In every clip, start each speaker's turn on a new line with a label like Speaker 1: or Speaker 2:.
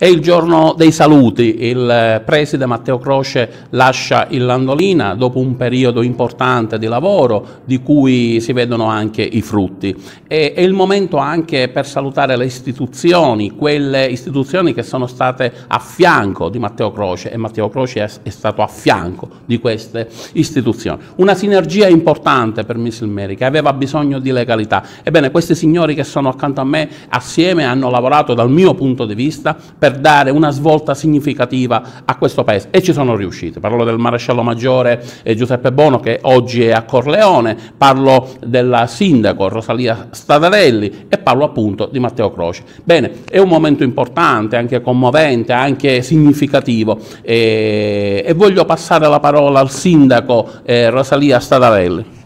Speaker 1: È il giorno dei saluti, il eh, preside Matteo Croce lascia il Landolina dopo un periodo importante di lavoro di cui si vedono anche i frutti. E, è il momento anche per salutare le istituzioni, quelle istituzioni che sono state a fianco di Matteo Croce e Matteo Croce è, è stato a fianco di queste istituzioni. Una sinergia importante per Miss che aveva bisogno di legalità. Ebbene, questi signori che sono accanto a me assieme hanno lavorato dal mio punto di vista per per dare una svolta significativa a questo paese e ci sono riusciti. Parlo del maresciallo maggiore eh, Giuseppe Bono che oggi è a Corleone, parlo della sindaco Rosalia Stadarelli e parlo appunto di Matteo Croce. Bene, è un momento importante, anche commovente, anche significativo eh, e voglio passare la parola al sindaco eh, Rosalia Stadarelli.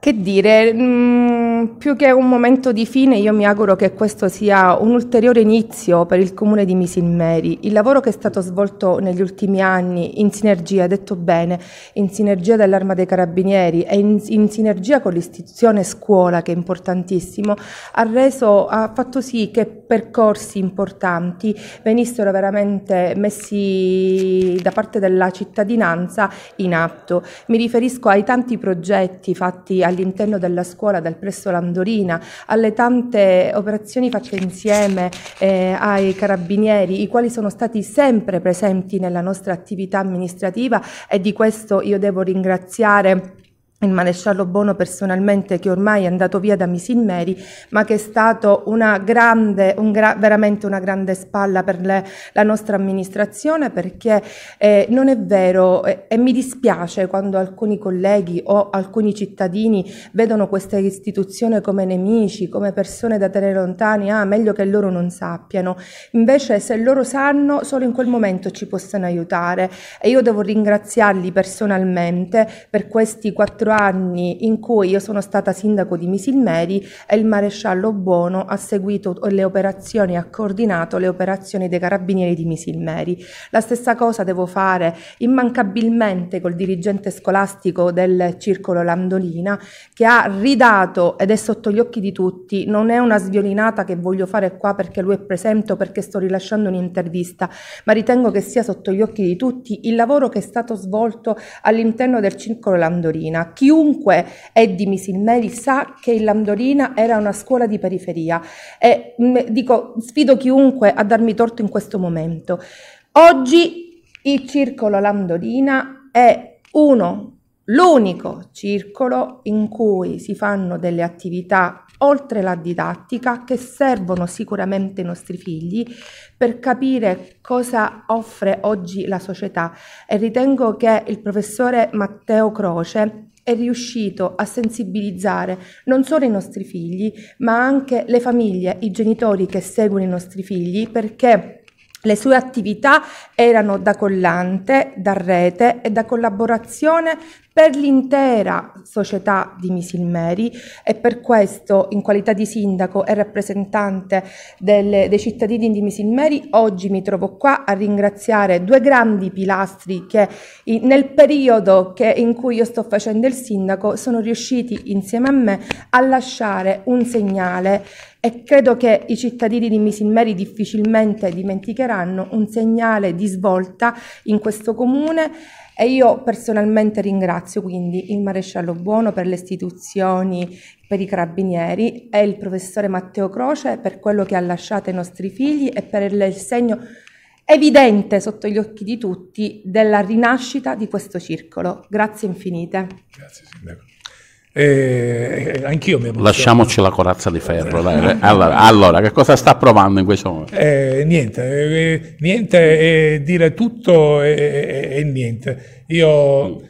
Speaker 2: Che dire, mh, mm, più che un momento di fine, io mi auguro che questo sia un ulteriore inizio per il comune di Misilmeri. Il lavoro che è stato svolto negli ultimi anni in sinergia, detto bene, in sinergia dell'Arma dei Carabinieri e in, in sinergia con l'istituzione scuola, che è importantissimo, ha, reso, ha fatto sì che percorsi importanti venissero veramente messi da parte della cittadinanza in atto. Mi riferisco ai tanti progetti fatti a all'interno della scuola, dal presso l'Andorina, alle tante operazioni fatte insieme eh, ai carabinieri, i quali sono stati sempre presenti nella nostra attività amministrativa e di questo io devo ringraziare il maresciallo Bono personalmente che ormai è andato via da Missin Misilmeri ma che è stato una grande, un gra veramente una grande spalla per le, la nostra amministrazione perché eh, non è vero eh, e mi dispiace quando alcuni colleghi o alcuni cittadini vedono questa istituzione come nemici, come persone da tenere lontani, ah meglio che loro non sappiano, invece se loro sanno solo in quel momento ci possono aiutare e io devo ringraziarli personalmente per questi quattro quattro anni in cui io sono stata sindaco di Misilmeri e il maresciallo Buono ha seguito le operazioni, ha coordinato le operazioni dei carabinieri di Misilmeri. La stessa cosa devo fare immancabilmente col dirigente scolastico del circolo Landolina che ha ridato ed è sotto gli occhi di tutti, non è una sviolinata che voglio fare qua perché lui è presente o perché sto rilasciando un'intervista, ma ritengo che sia sotto gli occhi di tutti il lavoro che è stato svolto all'interno del circolo Landolina Chiunque è di Misilmeri sa che il Landorina era una scuola di periferia e mh, mm, dico, sfido chiunque a darmi torto in questo momento. Oggi il circolo Landorina è uno l'unico circolo in cui si fanno delle attività oltre la didattica che servono sicuramente ai nostri figli per capire cosa offre oggi la società e ritengo che il professore Matteo Croce è riuscito a sensibilizzare non solo i nostri figli, ma anche le famiglie, i genitori che seguono i nostri figli, perché le sue attività erano da collante, da rete e da collaborazione per l'intera società di Misilmeri e per questo in qualità di sindaco e rappresentante delle, dei cittadini di Misilmeri oggi mi trovo qua a ringraziare due grandi pilastri che nel periodo che, in cui io sto facendo il sindaco sono riusciti insieme a me a lasciare un segnale e credo che i cittadini di Misilmeri difficilmente dimenticheranno un segnale di svolta in questo comune e io personalmente ringrazio quindi il maresciallo Buono per le istituzioni, per i carabinieri e il professore Matteo Croce per quello che ha lasciato ai nostri figli e per il segno evidente sotto gli occhi di tutti della rinascita di questo circolo. Grazie infinite. Grazie Sindaco.
Speaker 3: Eh, eh, anch'io mi Lasciamoci la
Speaker 1: corazza di ferro. Eh, allora, allora, che cosa sta provando in questo momento?
Speaker 3: Eh, niente, eh, niente dire tutto e niente. Io mm.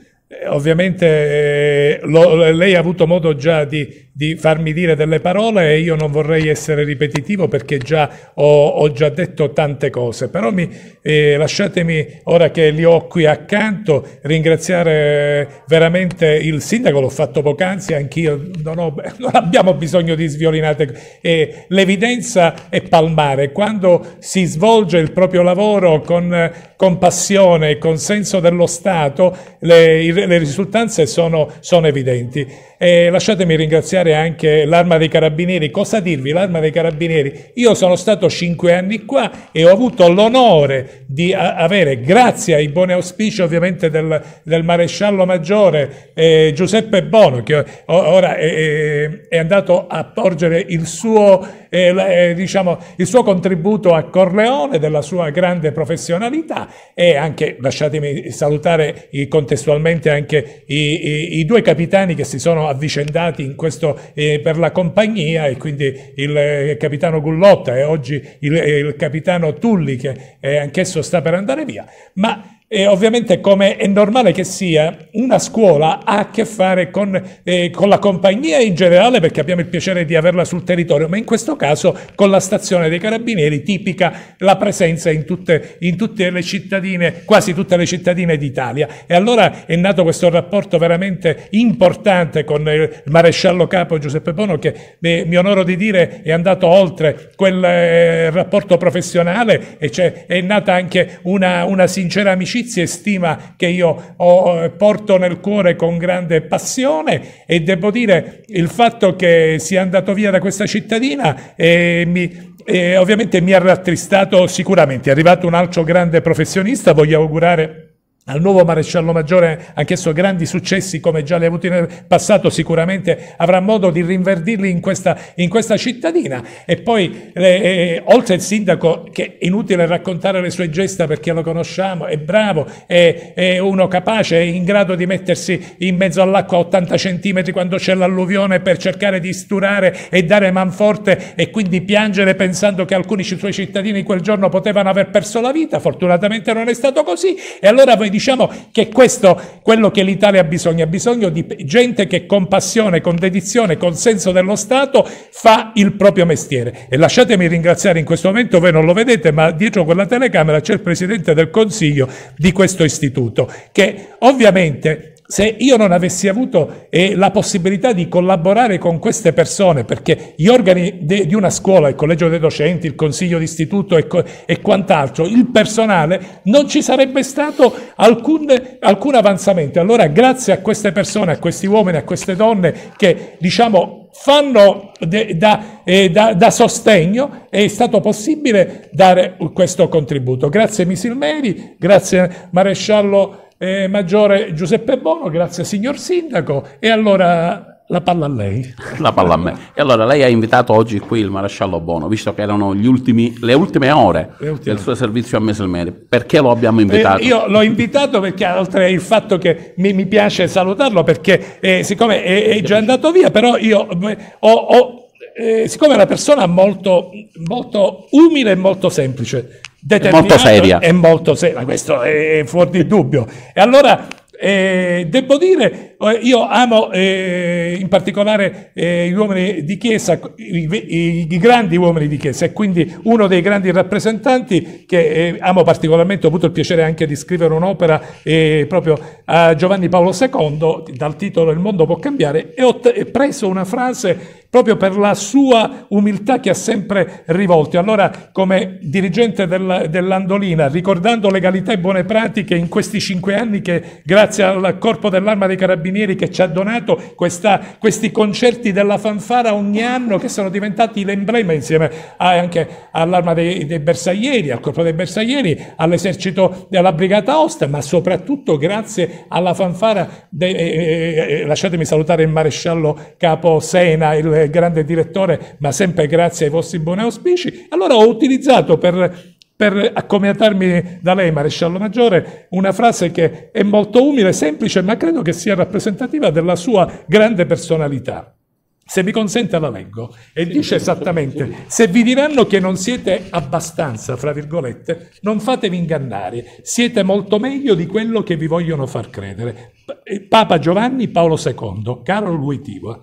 Speaker 3: ovviamente eh, lo, lei ha avuto modo già di di farmi dire delle parole e io non vorrei essere ripetitivo perché già ho, ho già detto tante cose, però mi, eh, lasciatemi, ora che li ho qui accanto, ringraziare veramente il sindaco, l'ho fatto poc'anzi, anch'io non, non abbiamo bisogno di sviolinate, eh, l'evidenza è palmare, quando si svolge il proprio lavoro con, con passione e con senso dello Stato, le, le risultanze sono, sono evidenti. Eh, lasciatemi ringraziare citare anche l'arma dei carabinieri. Cosa dirvi? L'arma dei carabinieri. Io sono stato cinque anni qua e ho avuto l'onore di avere, grazie ai buoni auspici ovviamente del, del maresciallo maggiore eh, Giuseppe Bono, che ora è, è andato a porgere il suo eh, diciamo, il suo contributo a Corleone, della sua grande professionalità e anche, lasciatemi salutare contestualmente anche i, i, i due capitani che si sono avvicendati questo, eh, per la compagnia e quindi il eh, capitano Gullotta e oggi il, eh, il capitano Tulli che eh, anch'esso sta per andare via. Ma e ovviamente, come è normale che sia, una scuola ha a che fare con, eh, con, la compagnia in generale, perché abbiamo il piacere di averla sul territorio, ma in questo caso con la stazione dei carabinieri, tipica la presenza in tutte, in tutte le cittadine, quasi tutte le cittadine d'Italia. E allora è nato questo rapporto veramente importante con il maresciallo capo Giuseppe Bono, che eh, mi onoro di dire è andato oltre quel eh, rapporto professionale e è nata anche una, una sincera amicizia amicizia e stima che io ho, eh, porto nel cuore con grande passione e devo dire il fatto che sia andato via da questa cittadina eh, mi, eh, ovviamente mi ha rattristato sicuramente. È arrivato un altro grande professionista, voglio augurare al nuovo maresciallo maggiore anch'esso grandi successi come già li ha avuti nel passato, sicuramente avrà modo di rinverdirli in questa, in questa cittadina. E poi, eh, oltre al sindaco, che è inutile raccontare le sue gesta perché lo conosciamo, è bravo, è, è uno capace, è in grado di mettersi in mezzo all'acqua a 80 centimetri quando c'è l'alluvione per cercare di sturare e dare manforte e quindi piangere pensando che alcuni suoi cittadini quel giorno potevano aver perso la vita. Fortunatamente non è stato così. E allora voi diciamo che questo è quello che l'Italia ha bisogno, ha bisogno di gente che con passione, con dedizione, con senso dello Stato fa il proprio mestiere. E lasciatemi ringraziare in questo momento, voi non lo vedete, ma dietro quella telecamera c'è il Presidente del Consiglio di questo istituto, che ovviamente se io non avessi avuto eh, la possibilità di collaborare con queste persone, perché gli organi de, di una scuola, il collegio dei docenti, il consiglio d'istituto e, e quant'altro, il personale, non ci sarebbe stato alcun, alcun avanzamento. Allora grazie a queste persone, a questi uomini, a queste donne che diciamo fanno da, eh, da, da, sostegno è stato possibile dare questo contributo. Grazie Misilmeri, grazie Maresciallo eh, Maggiore Giuseppe Bono, grazie signor Sindaco. E allora la palla a lei. La palla
Speaker 1: a me. E allora lei ha invitato oggi qui il maresciallo Bono, visto che erano ultimi, le ultime ore le ultime. del suo servizio a Meselmeri. Perché lo abbiamo eh, invitato? Eh, io
Speaker 3: l'ho invitato perché oltre il fatto che mi, mi piace salutarlo, perché eh, siccome è, è, già andato via, però io eh, ho, ho eh, siccome è una persona molto, molto umile e molto semplice, è molto seria. È molto seria, questo è fuori di dubbio. E allora eh, devo dire eh, io amo eh, in particolare eh, gli uomini di chiesa, i, i, grandi uomini di chiesa e quindi uno dei grandi rappresentanti che eh, amo particolarmente, ho avuto il piacere anche di scrivere un'opera eh, proprio a Giovanni Paolo II dal titolo Il mondo può cambiare e ho t- preso una frase proprio per la sua umiltà che ha sempre rivolto. Allora, come dirigente della, dell'Andolina, ricordando legalità e buone pratiche in questi cinque anni che grazie al corpo dell'arma dei carabinieri Carabinieri che ci ha donato questa, questi concerti della fanfara ogni anno che sono diventati l'emblema insieme a, anche all'arma dei, dei, bersaglieri, al corpo dei bersaglieri, all'esercito della brigata Osta, ma soprattutto grazie alla fanfara, de, eh eh, eh, eh, lasciatemi salutare il maresciallo capo Sena, il grande direttore, ma sempre grazie ai vostri buoni auspici. Allora ho utilizzato per per accomiatarmi da lei, Maresciallo Maggiore, una frase che è molto umile, semplice, ma credo che sia rappresentativa della sua grande personalità. Se mi consente la leggo e sì, dice sì, esattamente, sì. se vi diranno che non siete abbastanza, fra virgolette, non fatevi ingannare, siete molto meglio di quello che vi vogliono far credere. Eh, Papa Giovanni Paolo II, caro Luitiva,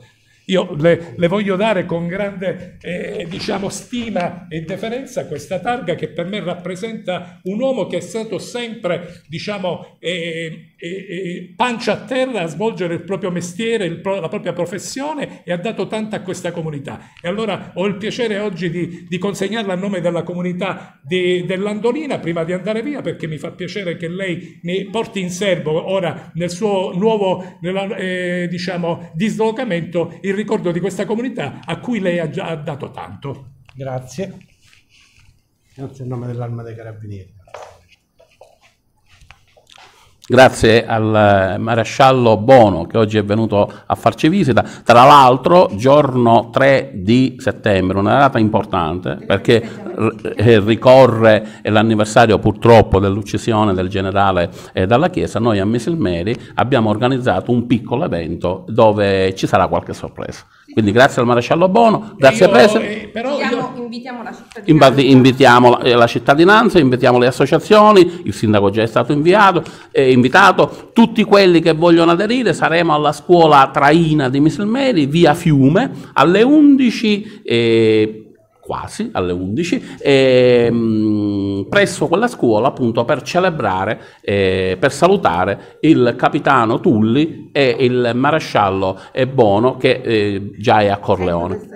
Speaker 3: io le, le, voglio dare con grande eh, diciamo, stima e deferenza questa targa che per me rappresenta un uomo che è stato sempre diciamo, eh, eh, eh, pancia a terra a svolgere il proprio mestiere, il pro, la propria professione e ha dato tanto a questa comunità. E allora ho il piacere oggi di, di consegnarla a nome della comunità di, dell'Andolina prima di andare via perché mi fa piacere che lei mi porti in serbo ora nel suo nuovo nella, eh, diciamo, dislocamento il il ricordo di questa comunità a cui lei ha già dato tanto. Grazie. Grazie a nome dell'Arma dei Carabinieri.
Speaker 1: Grazie al eh, maresciallo Bono che oggi è venuto a farci visita. Tra l'altro, giorno 3 di settembre, una data importante perché eh, ricorre l'anniversario purtroppo dell'uccisione del generale eh, dalla Chiesa. Noi a Missilmeri abbiamo organizzato un piccolo evento dove ci sarà qualche sorpresa. Quindi grazie al maresciallo Bono, grazie a Prese.
Speaker 3: Eh, invitiamo, invitiamo,
Speaker 1: la cittadinanza. invitiamo la, eh, la cittadinanza. invitiamo le associazioni, il sindaco già è stato inviato, è invitato, tutti quelli che vogliono aderire saremo alla scuola Traina di Misilmeri, via Fiume, alle 11. Eh, quasi alle 11, e, mh, presso quella scuola appunto per celebrare, eh, per salutare il capitano Tulli e il maresciallo Bono che eh, già è a Corleone.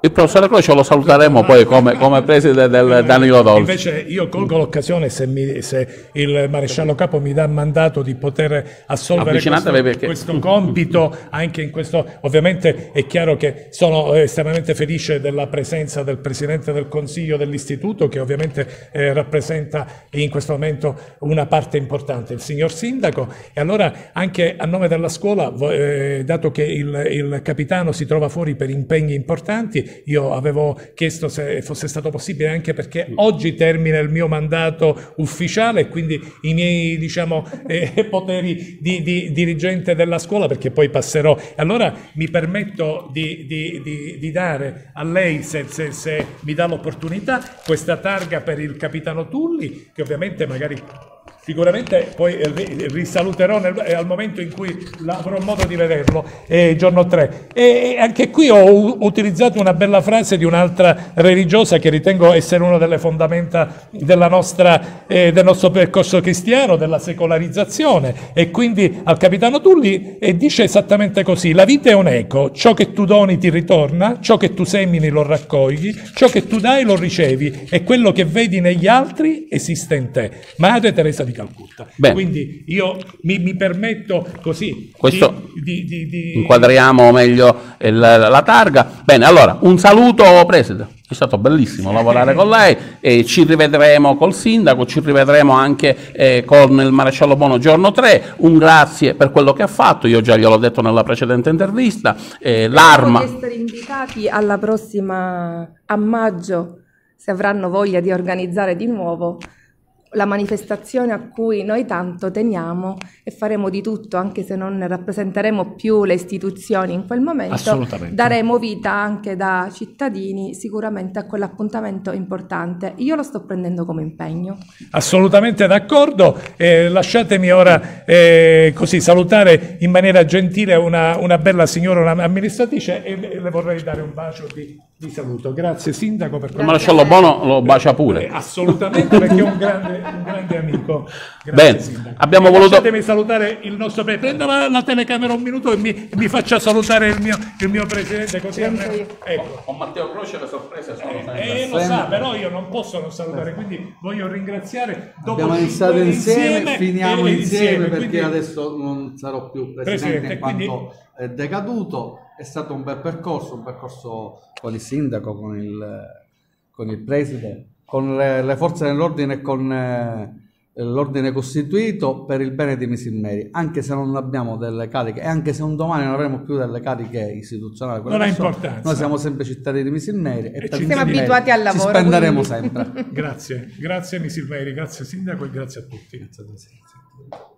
Speaker 1: Il professore Croce lo saluteremo poi come, come preside del Danilo Dolce.
Speaker 3: Invece io colgo l'occasione se, se il maresciallo capo mi dà mandato di poter assolvere questo, perché... questo, compito anche in questo... Ovviamente è chiaro che sono estremamente felice della presenza del Presidente del Consiglio dell'Istituto che ovviamente eh, rappresenta in questo momento una parte importante, il signor Sindaco. E allora anche a nome della scuola, eh, dato che il, il capitano si trova fuori per impegni importanti, io avevo chiesto se fosse stato possibile anche perché oggi termina il mio mandato ufficiale e quindi i miei diciamo, eh, poteri di, di, dirigente della scuola perché poi passerò. Allora mi permetto di, di, di dare a lei, se, se, se mi dà l'opportunità, questa targa per il capitano Tulli che ovviamente magari Sicuramente poi risaluterò nel, eh, al momento in cui avrò modo di vederlo, eh, giorno 3. E anche qui ho utilizzato una bella frase di un'altra religiosa che ritengo essere una delle fondamenta nostra, eh, del nostro percorso cristiano, della secolarizzazione. E quindi al capitano Tulli eh, dice esattamente così, la vita è un eco, ciò che tu doni ti ritorna, ciò che tu semini lo raccogli, ciò che tu dai lo ricevi e quello che vedi negli altri esiste in te. Madre Teresa di Calcutta. Beh. Quindi io mi, mi permetto così Questo di, di, di,
Speaker 1: inquadriamo meglio la, la targa. Bene, allora un saluto Presidente. È stato bellissimo lavorare con lei e ci rivedremo col sindaco, ci rivedremo anche eh, con il maresciallo Bono giorno 3. Un grazie per quello che ha fatto, io già gliel'ho detto nella precedente intervista. Eh, l'arma. essere
Speaker 2: invitati alla prossima a maggio se avranno voglia di organizzare di nuovo la manifestazione a cui noi tanto teniamo e faremo di tutto, anche se non rappresenteremo più le istituzioni in quel momento, daremo vita anche da cittadini sicuramente a quell'appuntamento importante. Io lo sto prendendo come impegno.
Speaker 3: Assolutamente d'accordo. Eh, lasciatemi ora eh, così salutare in maniera gentile una, una bella signora, un'amministratrice e le vorrei dare un bacio di vi saluto, grazie Sindaco per Ma lasciarlo buono, lo bacia pure. Eh, assolutamente, perché è un grande, un grande amico. Grazie, Bene, Sindaco. abbiamo voluto... Lasciatemi salutare il nostro Presidente. Prenda la, la, telecamera un minuto e mi, mi faccia salutare il mio, il mio Presidente. Così me... ecco. Con Matteo Croce le sorprese sono eh, eh, lo sa, però io non posso non salutare, quindi voglio ringraziare. Dopo Abbiamo iniziato insieme, finiamo eh, insieme, insieme perché quindi... adesso
Speaker 1: non sarò più Presidente, presidente in quanto quindi... decaduto è stato un bel percorso, un percorso con il sindaco, con il, con il preside, con le, le forze dell'ordine e con eh, l'ordine costituito per il bene di Misimmeri, anche se non abbiamo delle cariche e anche se un domani non avremo più delle cariche istituzionali. Non ha importanza. Noi siamo sempre cittadini di Misimmeri e, e ci siamo abituati al lavoro. Ci spenderemo quindi. sempre. grazie,
Speaker 3: grazie Misimmeri, grazie Sindaco e grazie a tutti. Grazie a tutti.